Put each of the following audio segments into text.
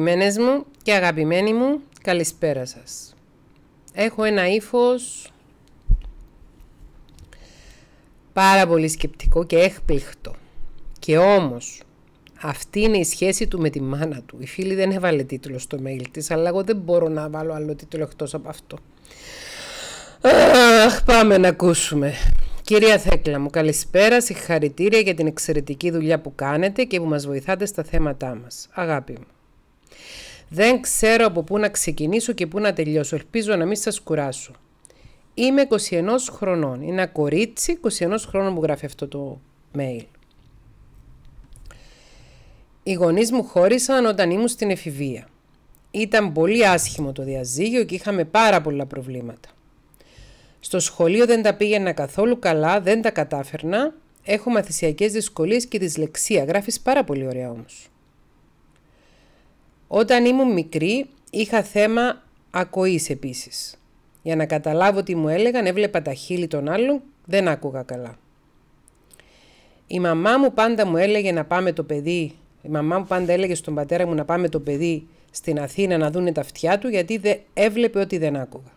Αγαπημένες μου και αγαπημένοι μου, καλησπέρα σας. Έχω ένα ύφος πάρα πολύ σκεπτικό και έκπληκτο. Και όμως, αυτή είναι η σχέση του με τη μάνα του. Η φίλη δεν έβαλε τίτλο στο mail της, αλλά εγώ δεν μπορώ να βάλω άλλο τίτλο εκτός από αυτό. Αχ, πάμε να ακούσουμε. Κυρία Θέκλα μου, καλησπέρα, συγχαρητήρια για την εξαιρετική δουλειά που κάνετε και που μας βοηθάτε στα θέματά μας. Αγάπη μου. Δεν ξέρω από πού να ξεκινήσω και πού να τελειώσω. Ελπίζω να μην σας κουράσω. Είμαι 21 χρονών. Είναι ένα κορίτσι 21 χρονών που γράφει αυτό το mail. Οι γονείς μου χώρισαν όταν ήμουν στην εφηβεία. Ήταν πολύ άσχημο το διαζύγιο και είχαμε πάρα πολλά προβλήματα. Στο σχολείο δεν τα πήγαινα καθόλου καλά, δεν τα κατάφερνα. Έχω μαθησιακές δυσκολίες και δυσλεξία. Γράφεις πάρα πολύ ωραία όμως. Όταν ήμουν μικρή είχα θέμα ακοής επίσης. Για να καταλάβω τι μου έλεγαν έβλεπα τα χείλη των άλλων, δεν άκουγα καλά. Η μαμά μου πάντα μου έλεγε να πάμε το παιδί, η μαμά μου πάντα έλεγε στον πατέρα μου να πάμε το παιδί στην Αθήνα να δούνε τα αυτιά του γιατί δεν έβλεπε ότι δεν άκουγα.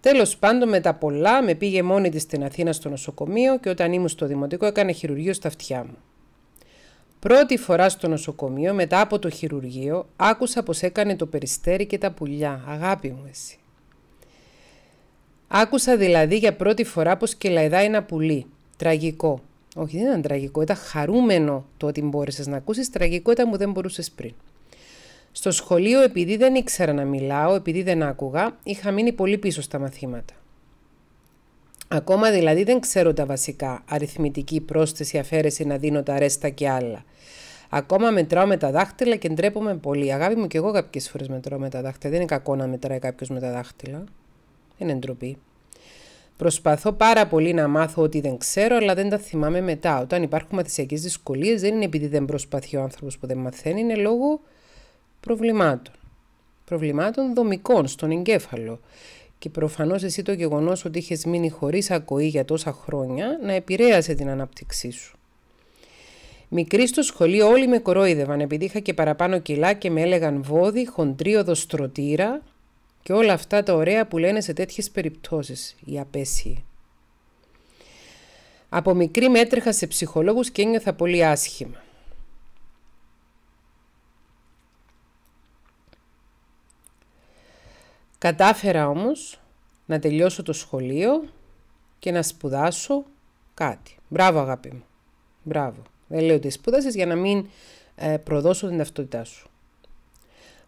Τέλος πάντων με τα πολλά με πήγε μόνη της στην Αθήνα στο νοσοκομείο και όταν ήμουν στο δημοτικό έκανε χειρουργείο στα αυτιά μου. Πρώτη φορά στο νοσοκομείο, μετά από το χειρουργείο, άκουσα πως έκανε το περιστέρι και τα πουλιά. Αγάπη μου εσύ. Άκουσα δηλαδή για πρώτη φορά πως κελαϊδάει ένα πουλί. Τραγικό. Όχι, δεν ήταν τραγικό. Ήταν χαρούμενο το ότι μπόρεσες να ακούσεις. Τραγικό ήταν που δεν μπορούσες πριν. Στο σχολείο, επειδή δεν ήξερα να μιλάω, επειδή δεν άκουγα, είχα μείνει πολύ πίσω στα μαθήματα. Ακόμα δηλαδή δεν ξέρω τα βασικά, αριθμητική, πρόσθεση, αφαίρεση, να δίνω τα αρέστα και άλλα. Ακόμα μετράω με τα δάχτυλα και ντρέπομαι πολύ. Αγάπη μου, και εγώ κάποιες φορές μετράω με τα δάχτυλα. Δεν είναι κακό να μετράει κάποιος με τα δάχτυλα. είναι ντροπή. Προσπαθώ πάρα πολύ να μάθω ότι δεν ξέρω, αλλά δεν τα θυμάμαι μετά. Όταν υπάρχουν μαθησιακές δυσκολίες, δεν είναι επειδή δεν προσπαθεί ο άνθρωπος που δεν μαθαίνει, είναι λόγω προβλημάτων. Προβλημάτων δομικών στον εγκέφαλο. Και προφανώς εσύ το γεγονός ότι είχες μείνει χωρίς ακοή για τόσα χρόνια να επηρέασε την ανάπτυξή σου. Μικρή στο σχολείο όλοι με κορόιδευαν επειδή είχα και παραπάνω κιλά και με έλεγαν βόδι, χοντρίοδο στρωτήρα και όλα αυτά τα ωραία που λένε σε τέτοιες περιπτώσεις, οι απέσιοι. Από μικρή μέτρεχα σε ψυχολόγους και ένιωθα πολύ άσχημα. Κατάφερα όμως να τελειώσω το σχολείο και να σπουδάσω κάτι. Μπράβο αγάπη μου. Μπράβο. Δεν λέω ότι σπούδασες για να μην ε, προδώσω την ταυτότητά σου.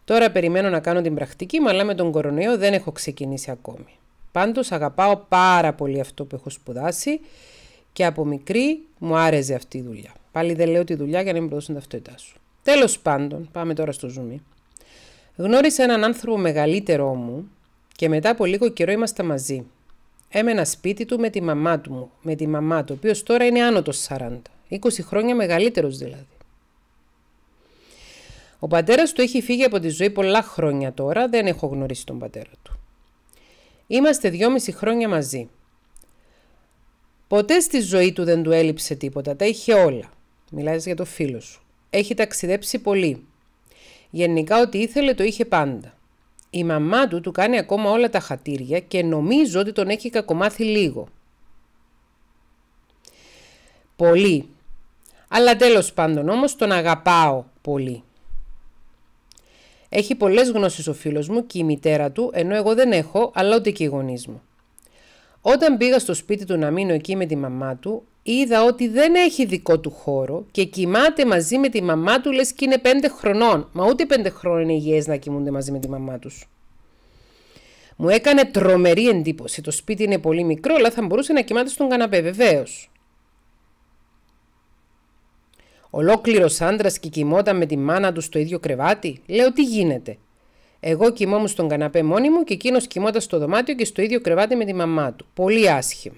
Τώρα περιμένω να κάνω την πρακτική μα αλλά με τον κορονοϊό δεν έχω ξεκινήσει ακόμη. Πάντως αγαπάω πάρα πολύ αυτό που έχω σπουδάσει και από μικρή μου άρεσε αυτή η δουλειά. Πάλι δεν λέω τη δουλειά για να μην προδώσω την ταυτότητά σου. Τέλος πάντων, πάμε τώρα στο zoom. Γνώρισα έναν άνθρωπο μεγαλύτερό μου και μετά από λίγο καιρό ήμασταν μαζί. Έμενα σπίτι του με τη μαμά του μου, με τη μαμά του, ο οποίος τώρα είναι άνω των 40, 20 χρόνια μεγαλύτερος δηλαδή. Ο πατέρας του έχει φύγει από τη ζωή πολλά χρόνια τώρα, δεν έχω γνωρίσει τον πατέρα του. Είμαστε δυόμιση χρόνια μαζί. Ποτέ στη ζωή του δεν του έλειψε τίποτα, τα είχε όλα. Μιλάει για το φίλο σου. Έχει ταξιδέψει πολύ. Γενικά ό,τι ήθελε το είχε πάντα. Η μαμά του του κάνει ακόμα όλα τα χατήρια και νομίζω ότι τον έχει κακομάθει λίγο. Πολύ. Αλλά τέλος πάντων όμως τον αγαπάω πολύ. Έχει πολλές γνώσεις ο φίλος μου και η μητέρα του, ενώ εγώ δεν έχω, αλλά ούτε και οι μου. Όταν πήγα στο σπίτι του να μείνω εκεί με τη μαμά του, είδα ότι δεν έχει δικό του χώρο και κοιμάται μαζί με τη μαμά του λες και είναι πέντε χρονών. Μα ούτε πέντε χρόνια είναι υγιές να κοιμούνται μαζί με τη μαμά τους. Μου έκανε τρομερή εντύπωση. Το σπίτι είναι πολύ μικρό, αλλά θα μπορούσε να κοιμάται στον καναπέ, βεβαίως. Ολόκληρος άντρας και κοιμόταν με τη μάνα του στο ίδιο κρεβάτι. Λέω τι γίνεται. Εγώ κοιμόμουν στον καναπέ μόνη μου και εκείνος κοιμόταν στο δωμάτιο και στο ίδιο κρεβάτι με τη μαμά του. Πολύ άσχημο.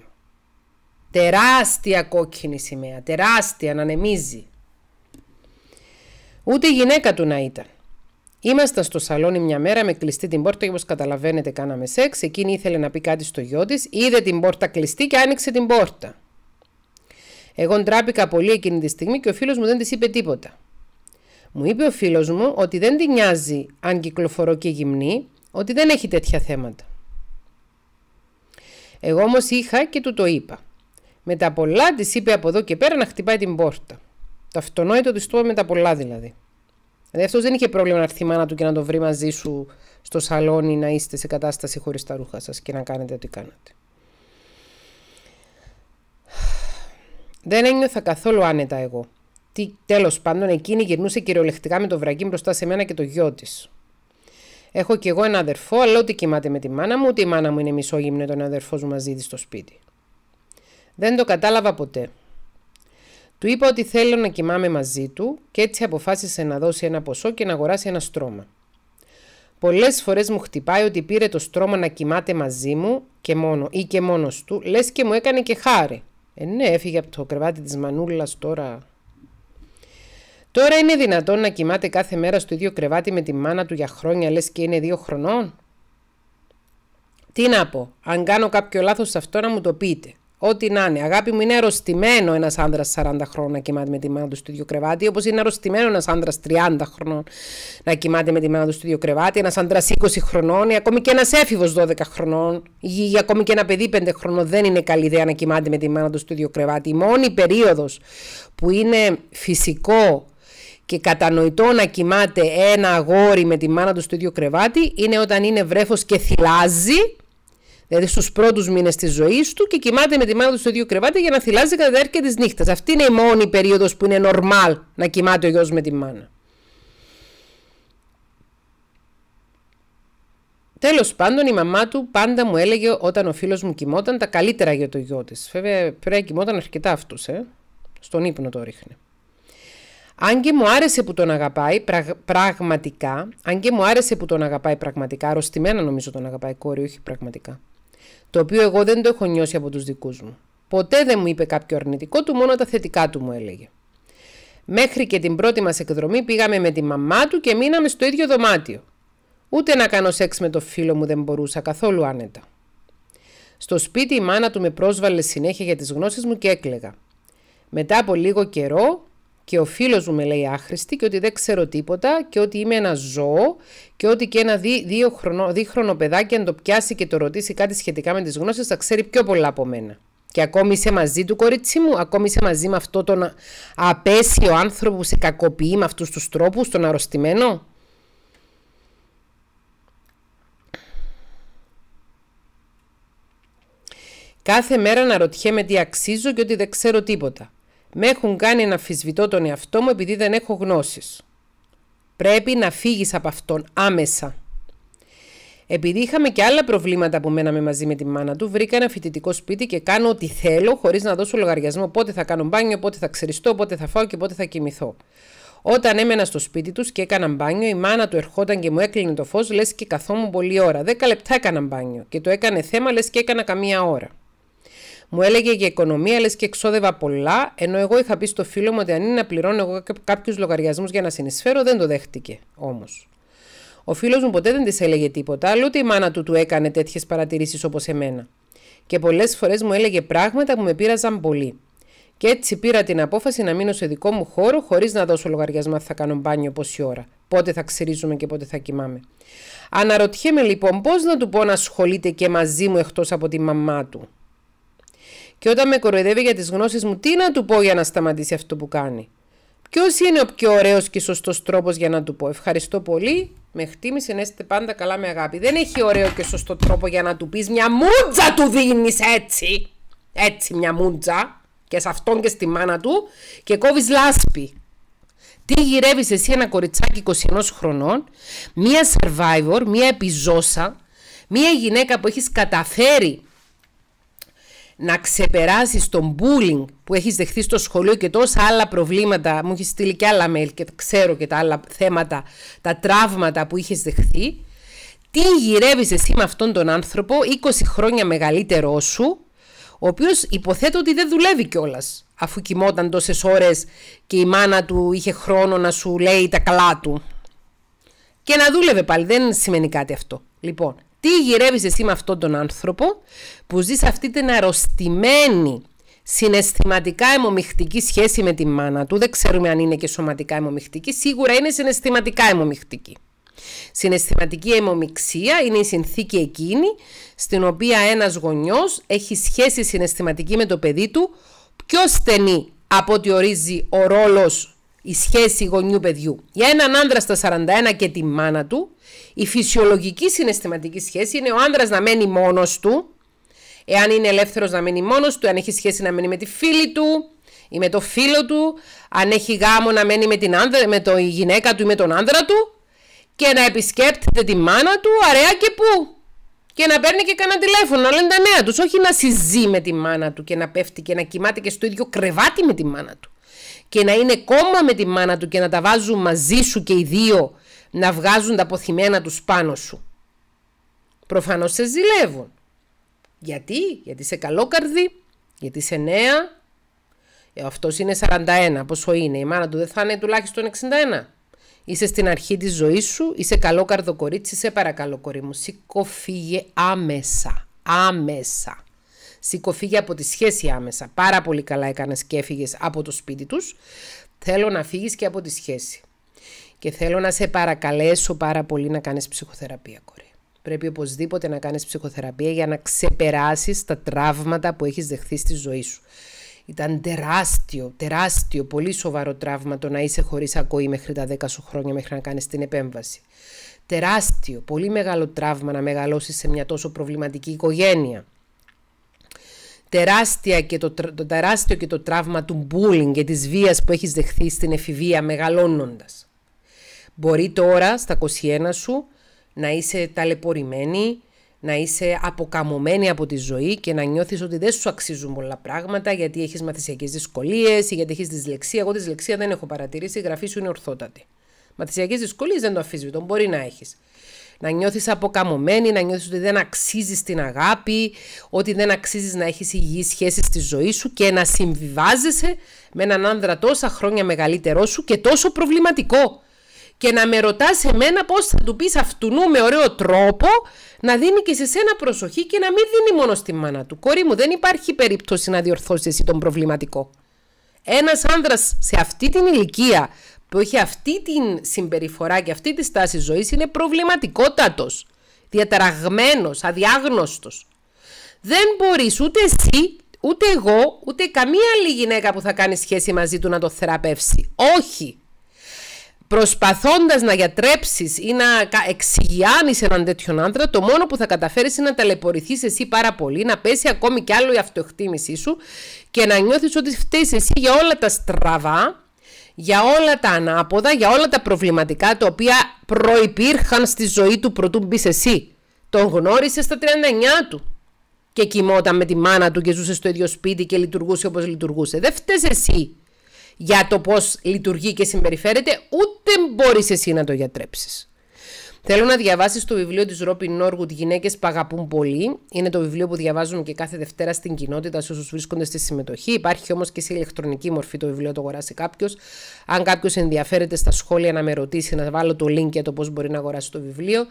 Τεράστια κόκκινη σημαία, τεράστια να Ούτε η γυναίκα του να ήταν. Ήμασταν στο σαλόνι μια μέρα με κλειστή την πόρτα και όπως καταλαβαίνετε κάναμε σεξ. Εκείνη ήθελε να πει κάτι στο γιο της, είδε την πόρτα κλειστή και άνοιξε την πόρτα. Εγώ ντράπηκα πολύ εκείνη τη στιγμή και ο φίλος μου δεν της είπε τίποτα. Μου είπε ο φίλος μου ότι δεν τη νοιάζει αν κυκλοφορώ και γυμνή, ότι δεν έχει τέτοια θέματα. Εγώ όμως είχα και του το είπα. Με τα πολλά της είπε από εδώ και πέρα να χτυπάει την πόρτα. Το αυτονόητο της το με τα πολλά δηλαδή. Δηλαδή αυτός δεν είχε πρόβλημα να έρθει η μάνα του και να το βρει μαζί σου στο σαλόνι να είστε σε κατάσταση χωρίς τα ρούχα σας και να κάνετε ό,τι κάνατε. Δεν ένιωθα καθόλου άνετα εγώ. Τι τέλος πάντων, εκείνη γυρνούσε κυριολεκτικά με το βραγί μπροστά σε μένα και το γιο της. Έχω κι εγώ ένα αδερφό, αλλά ούτε κοιμάται με τη μάνα μου, ούτε η μάνα μου είναι μισόγυμνη τον αδερφός μου μαζί της στο σπίτι. Δεν το κατάλαβα ποτέ. Του είπα ότι θέλω να κοιμάμαι μαζί του και έτσι αποφάσισε να δώσει ένα ποσό και να αγοράσει ένα στρώμα. Πολλές φορές μου χτυπάει ότι πήρε το στρώμα να κοιμάται μαζί μου και μόνο ή και μόνος του, λες και μου έκανε και χάρη. Ε, ναι, έφυγε από το κρεβάτι της Μανούλας τώρα. Τώρα είναι δυνατόν να κοιμάται κάθε μέρα στο ίδιο κρεβάτι με τη μάνα του για χρόνια, λες και είναι δύο χρονών. Τι να πω, αν κάνω κάποιο λάθος σε αυτό να μου το πείτε. Ό,τι να είναι. Αγάπη μου, είναι αρρωστημένο ένας άνδρας 40 χρόνων να κοιμάται με τη μάνα του στο ίδιο κρεβάτι, όπως είναι αρρωστημένο ένας άνδρας 30 χρόνων να κοιμάται με τη μάνα του στο ίδιο κρεβάτι, ένας άνδρας 20 χρονών, ή ακόμη και ένας έφηβος 12 χρονών, ή ακόμη και ένα παιδί 5 χρονών. Δεν είναι καλή ιδέα να κοιμάται με τη μάνα του στο ίδιο κρεβάτι. Η μόνη περίοδος που είναι φυσικό και κατανοητό να κοιμάται ένα αγόρι με τη μάνα του στο ίδιο κρεβάτι είναι όταν είναι βρέφος και θυλάζει δηλαδή στους πρώτους μήνες της ζωής του και κοιμάται με τη μάνα του στο ίδιο κρεβάτι για να θυλάζει κατά τη διάρκεια της νύχτας. Αυτή είναι η μόνη περίοδος που είναι normal να κοιμάται ο γιος με τη μάνα. Τέλος πάντων, η μαμά του πάντα μου έλεγε όταν ο φίλος μου κοιμόταν τα καλύτερα για το γιο της. Βέβαια, πρέπει να κοιμόταν αρκετά αυτού, ε. Στον ύπνο το ρίχνε. Αν και μου άρεσε που τον αγαπάει πραγ, πραγματικά, αν και μου άρεσε που τον αγαπάει πραγματικά, αρρωστημένα νομίζω τον αγαπάει κόρη, όχι πραγματικά. Το οποίο εγώ δεν το έχω νιώσει από τους δικούς μου. Ποτέ δεν μου είπε κάποιο αρνητικό του, μόνο τα θετικά του μου έλεγε. Μέχρι και την πρώτη μας εκδρομή πήγαμε με τη μαμά του και μείναμε στο ίδιο δωμάτιο. Ούτε να κάνω σεξ με το φίλο μου δεν μπορούσα καθόλου άνετα. Στο σπίτι η μάνα του με πρόσβαλε συνέχεια για τις γνώσεις μου και έκλαιγα. Μετά από λίγο καιρό και ο φίλος μου με λέει άχρηστη και ότι δεν ξέρω τίποτα και ότι είμαι ένα ζώο και ότι και ένα δι, δύο χρονο, δίχρονο παιδάκι αν το πιάσει και το ρωτήσει κάτι σχετικά με τις γνώσεις θα ξέρει πιο πολλά από μένα. Και ακόμη είσαι μαζί του κορίτσι μου, ακόμη είσαι μαζί με αυτό τον απέσιο άνθρωπο που σε κακοποιεί με αυτούς τους τρόπους, τον αρρωστημένο. Κάθε μέρα να ρωτιέμαι τι αξίζω και ότι δεν ξέρω τίποτα. Με έχουν κάνει να αφισβητώ τον εαυτό μου επειδή δεν έχω γνώσεις. Πρέπει να φύγεις από αυτόν άμεσα. Επειδή είχαμε και άλλα προβλήματα που μέναμε μαζί με τη μάνα του, βρήκα ένα φοιτητικό σπίτι και κάνω ό,τι θέλω χωρίς να δώσω λογαριασμό πότε θα κάνω μπάνιο, πότε θα ξεριστώ, πότε θα φάω και πότε θα κοιμηθώ. Όταν έμενα στο σπίτι τους και έκανα μπάνιο, η μάνα του ερχόταν και μου έκλεινε το φως, λες και καθόμουν πολλή ώρα. Δέκα λεπτά έκανα μπάνιο και το έκανε θέμα, λες και έκανα καμία ώρα. Μου έλεγε για οικονομία, λες και εξόδευα πολλά, ενώ εγώ είχα πει στο φίλο μου ότι αν είναι να πληρώνω εγώ κάποιους λογαριασμούς για να συνεισφέρω, δεν το δέχτηκε όμως. Ο φίλος μου ποτέ δεν της έλεγε τίποτα, αλλά ούτε η μάνα του του έκανε τέτοιες παρατηρήσεις όπως εμένα. Και πολλές φορές μου έλεγε πράγματα που με πείραζαν πολύ. Και έτσι πήρα την απόφαση να μείνω σε δικό μου χώρο, χωρίς να δώσω λογαριασμό θα κάνω μπάνιο πόση ώρα, πότε θα ξυρίζουμε και πότε θα κοιμάμε. Αναρωτιέμαι λοιπόν πώς να του πω να ασχολείται και μαζί μου εκτός από τη μαμά του. Και όταν με κοροϊδεύει για τις γνώσεις μου, τι να του πω για να σταματήσει αυτό που κάνει. Ποιος είναι ο πιο ωραίος και σωστός τρόπος για να του πω. Ευχαριστώ πολύ. Με χτίμησε να είστε πάντα καλά με αγάπη. Δεν έχει ωραίο και σωστό τρόπο για να του πεις μια μούτζα του δίνεις έτσι. Έτσι μια μούτζα. Και σε αυτόν και στη μάνα του. Και κόβεις λάσπη. Τι γυρεύεις εσύ ένα κοριτσάκι 21 χρονών, μία survivor, μία επιζώσα, μία γυναίκα που έχεις καταφέρει να ξεπεράσεις τον bullying που έχεις δεχθεί στο σχολείο και τόσα άλλα προβλήματα, μου έχεις στείλει και άλλα mail και ξέρω και τα άλλα θέματα, τα τραύματα που είχες δεχθεί, τι γυρεύεις εσύ με αυτόν τον άνθρωπο 20 χρόνια μεγαλύτερό σου, ο οποίος υποθέτω ότι δεν δουλεύει κιόλας, αφού κοιμόταν τόσες ώρες και η μάνα του είχε χρόνο να σου λέει τα καλά του. Και να δούλευε πάλι, δεν σημαίνει κάτι αυτό. Λοιπόν, τι γυρεύεις εσύ με αυτόν τον άνθρωπο που ζει σε αυτή την αρρωστημένη συναισθηματικά αιμομηχτική σχέση με τη μάνα του. Δεν ξέρουμε αν είναι και σωματικά αιμομηχτική. Σίγουρα είναι συναισθηματικά αιμομηχτική. Συναισθηματική αιμομηξία είναι η συνθήκη εκείνη στην οποία ένας γονιός έχει σχέση συναισθηματική με το παιδί του πιο στενή από ό,τι ορίζει ο ρόλος η σχέση γονιού παιδιού. Για έναν άντρα στα 41 και τη μάνα του, η φυσιολογική συναισθηματική σχέση είναι ο άντρα να μένει μόνος του, εάν είναι ελεύθερος να μένει μόνος του, αν έχει σχέση να μένει με τη φίλη του ή με το φίλο του, αν έχει γάμο να μένει με, την άνδρα, με το, γυναίκα του ή με τον άντρα του και να επισκέπτεται τη μάνα του αραιά και πού. Και να παίρνει και κανένα τηλέφωνο, να λένε τα νέα τους. Όχι να συζεί με τη μάνα του και να πέφτει και να κοιμάται και στο ίδιο κρεβάτι με τη μάνα του και να είναι κόμμα με τη μάνα του και να τα βάζουν μαζί σου και οι δύο να βγάζουν τα αποθυμένα τους πάνω σου. Προφανώς σε ζηλεύουν. Γιατί, γιατί είσαι καλόκαρδη, γιατί σε νέα. Ε, αυτός είναι 41, πόσο είναι, η μάνα του δεν θα είναι τουλάχιστον 61. Είσαι στην αρχή της ζωής σου, είσαι καλό καρδοκορίτσι, σε παρακαλώ κορί μου, σήκω φύγε άμεσα, άμεσα σηκωφύγει από τη σχέση άμεσα. Πάρα πολύ καλά έκανες και έφυγες από το σπίτι τους. Θέλω να φύγεις και από τη σχέση. Και θέλω να σε παρακαλέσω πάρα πολύ να κάνεις ψυχοθεραπεία, κορί. Πρέπει οπωσδήποτε να κάνεις ψυχοθεραπεία για να ξεπεράσεις τα τραύματα που έχεις δεχθεί στη ζωή σου. Ήταν τεράστιο, τεράστιο, πολύ σοβαρό τραύμα το να είσαι χωρίς ακοή μέχρι τα 10 σου χρόνια, μέχρι να κάνεις την επέμβαση. Τεράστιο, πολύ μεγάλο τραύμα να μεγαλώσεις σε μια τόσο προβληματική οικογένεια τεράστια και το, το τεράστιο και το τραύμα του bullying και της βίας που έχεις δεχθεί στην εφηβεία μεγαλώνοντας. Μπορεί τώρα στα 21 σου να είσαι ταλαιπωρημένη, να είσαι αποκαμωμένη από τη ζωή και να νιώθεις ότι δεν σου αξίζουν πολλά πράγματα γιατί έχεις μαθησιακές δυσκολίες ή γιατί έχεις δυσλεξία. Εγώ δυσλεξία δεν έχω παρατηρήσει, η γραφή σου είναι ορθότατη. Μαθησιακές δυσκολίες δεν το τον μπορεί να έχεις να νιώθεις αποκαμωμένη, να νιώθεις ότι δεν αξίζεις την αγάπη, ότι δεν αξίζεις να έχεις υγιείς σχέσεις στη ζωή σου και να συμβιβάζεσαι με έναν άνδρα τόσα χρόνια μεγαλύτερό σου και τόσο προβληματικό. Και να με ρωτάς εμένα πώς θα του πεις αυτού με ωραίο τρόπο να δίνει και σε σένα προσοχή και να μην δίνει μόνο στη μάνα του. Κορή μου, δεν υπάρχει περίπτωση να διορθώσεις εσύ τον προβληματικό. Ένας άνδρας σε αυτή την ηλικία που έχει αυτή την συμπεριφορά και αυτή τη στάση ζωής είναι προβληματικότατος, διαταραγμένος, αδιάγνωστος. Δεν μπορείς ούτε εσύ, ούτε εγώ, ούτε καμία άλλη γυναίκα που θα κάνει σχέση μαζί του να το θεραπεύσει. Όχι. Προσπαθώντας να γιατρέψεις ή να εξηγιάνεις έναν τέτοιον άντρα, το μόνο που θα καταφέρεις είναι να ταλαιπωρηθείς εσύ πάρα πολύ, να πέσει ακόμη κι άλλο η αυτοεκτίμησή σου και να νιώθεις ότι φταίεις εσύ για όλα τα στραβά για όλα τα ανάποδα, για όλα τα προβληματικά τα οποία προϋπήρχαν στη ζωή του πρωτού μπεις εσύ. Τον γνώρισες στα 39 του και κοιμόταν με τη μάνα του και ζούσε στο ίδιο σπίτι και λειτουργούσε όπως λειτουργούσε. Δεν φταίς εσύ για το πώς λειτουργεί και συμπεριφέρεται, ούτε μπορείς εσύ να το γιατρέψεις. Θέλω να διαβάσεις το βιβλίο της Ρόπιν Νόργουτ Γυναίκε Παγαπούν πολύ. Είναι το βιβλίο που διαβάζουν και κάθε Δευτέρα στην κοινότητα σε όσους βρίσκονται στη συμμετοχή. Υπάρχει όμως και σε ηλεκτρονική μορφή το βιβλίο, το αγοράσει κάποιος. Αν κάποιος ενδιαφέρεται στα σχόλια να με ρωτήσει, να βάλω το link για το πώς μπορεί να αγοράσει το βιβλίο.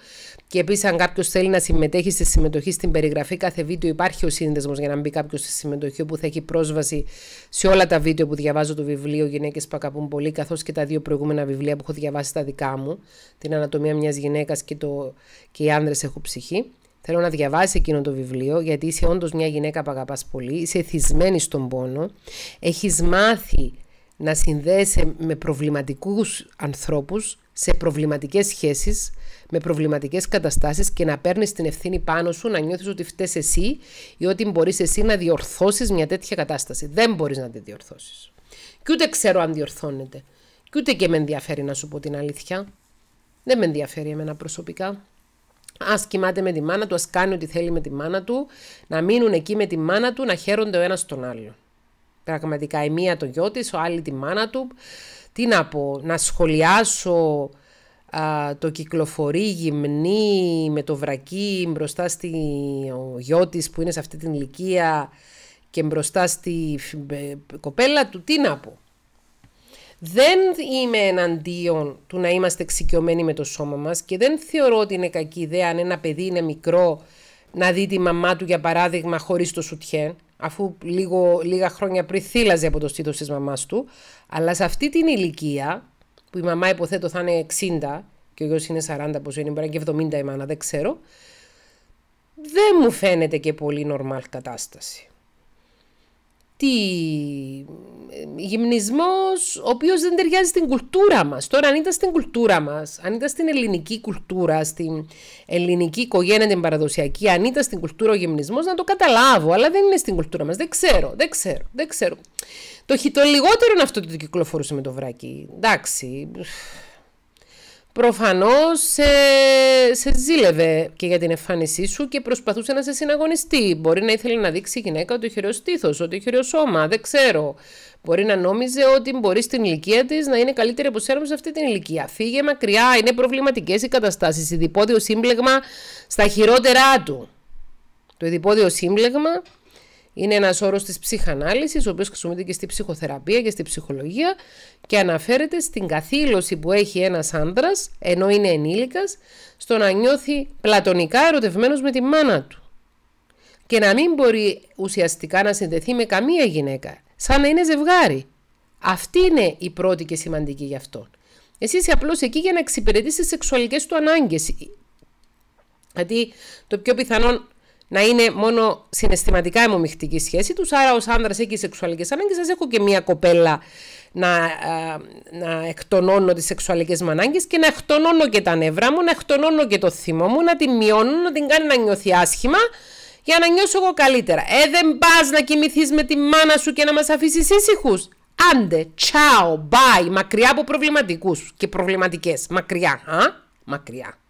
Και επίσης, αν κάποιος θέλει να συμμετέχει στη συμμετοχή στην περιγραφή κάθε βίντεο, υπάρχει ο σύνδεσμος για να μπει κάποιος στη συμμετοχή όπου θα έχει πρόσβαση σε όλα τα βίντεο που διαβάζω το βιβλίο Γυναίκες παγαπούν πολύ, καθώς και τα δύο προηγούμενα βιβλία που έχω διαβάσει τα δικά μου, Την Ανατομία μιας γυναίκας γυναίκας και, το... και οι άνδρες έχουν ψυχή. Θέλω να διαβάσει εκείνο το βιβλίο, γιατί είσαι όντως μια γυναίκα που αγαπάς πολύ, είσαι θυσμένη στον πόνο, έχεις μάθει να συνδέεσαι με προβληματικούς ανθρώπους σε προβληματικές σχέσεις με προβληματικές καταστάσεις και να παίρνεις την ευθύνη πάνω σου, να νιώθεις ότι φταίει εσύ ή ότι μπορείς εσύ να διορθώσεις μια τέτοια κατάσταση. Δεν μπορείς να τη διορθώσεις. Και ούτε ξέρω αν διορθώνεται. Και ούτε και με ενδιαφέρει να σου πω την αλήθεια. Δεν με ενδιαφέρει εμένα προσωπικά. Ας κοιμάται με τη μάνα του, ας κάνει ό,τι θέλει με τη μάνα του, να μείνουν εκεί με τη μάνα του, να χαίρονται ο ένας τον άλλο. Πραγματικά η μία το γιο της, ο άλλη τη μάνα του. Τι να πω, να σχολιάσω το κυκλοφορεί γυμνή με το βρακί μπροστά στη ο γιο της που είναι σε αυτή την ηλικία και μπροστά στη ε, κοπέλα του, τι να πω. Δεν είμαι εναντίον του να είμαστε εξοικειωμένοι με το σώμα μας και δεν θεωρώ ότι είναι κακή ιδέα αν ένα παιδί είναι μικρό να δει τη μαμά του για παράδειγμα χωρίς το σουτιέν αφού λίγο, λίγα χρόνια πριν θύλαζε από το στήθος της μαμάς του αλλά σε αυτή την ηλικία που η μαμά υποθέτω θα είναι 60 και ο γιος είναι 40 πόσο είναι και 70 η μάνα δεν ξέρω δεν μου φαίνεται και πολύ νορμάλ κατάσταση τι, ε, γυμνισμός ο οποίος δεν ταιριάζει στην κουλτούρα μας. Τώρα αν ήταν στην κουλτούρα μας, αν ήταν στην ελληνική κουλτούρα, στην ελληνική οικογένεια την παραδοσιακή, αν ήταν στην κουλτούρα ο γυμνισμός να το καταλάβω, αλλά δεν είναι στην κουλτούρα μας. Δεν ξέρω, δεν ξέρω, δεν ξέρω. Το, το λιγότερο είναι αυτό το κυκλοφορούσε με το βράκι. Εντάξει, προφανώς σε, ζήλευε και για την εμφάνισή σου και προσπαθούσε να σε συναγωνιστεί. Μπορεί να ήθελε να δείξει η γυναίκα ότι χειρό στήθος, ότι χειρό σώμα, δεν ξέρω. Μπορεί να νόμιζε ότι μπορείς στην ηλικία της να είναι καλύτερη από σένα σε αυτή την ηλικία. Φύγε μακριά, είναι προβληματικές οι καταστάσεις. Ιδιπόδιο σύμπλεγμα στα χειρότερά του. Το ιδιπόδιο σύμπλεγμα είναι ένας όρος της ψυχανάλυσης ο οποίος χρησιμοποιείται και στη ψυχοθεραπεία και στη ψυχολογία και αναφέρεται στην καθήλωση που έχει ένας άντρα, ενώ είναι ενήλικας στο να νιώθει πλατωνικά ερωτευμένος με τη μάνα του. Και να μην μπορεί ουσιαστικά να συνδεθεί με καμία γυναίκα, σαν να είναι ζευγάρι. Αυτή είναι η πρώτη και σημαντική γι' αυτό. Εσύ είσαι απλώς εκεί για να εξυπηρετήσει τι σεξουαλικές του ανάγκες. Γιατί το πιο πιθανόν να είναι μόνο συναισθηματικά αιμομηχτική σχέση τους. Άρα, ως άντρα έχει σεξουαλικές ανάγκες, σα έχω και μια κοπέλα να, ε, να εκτονώνω τις σεξουαλικές μου ανάγκες και να εκτονώνω και τα νεύρα μου, να εκτονώνω και το θύμο μου, να την μειώνω, να την κάνω να νιώθει άσχημα για να νιώσω εγώ καλύτερα. Ε, δεν πας να κοιμηθείς με τη μάνα σου και να μας αφήσεις ήσυχους. Άντε, τσάω, μπάι, μακριά από προβληματικούς και προβληματικές. Μακριά, α, μακριά.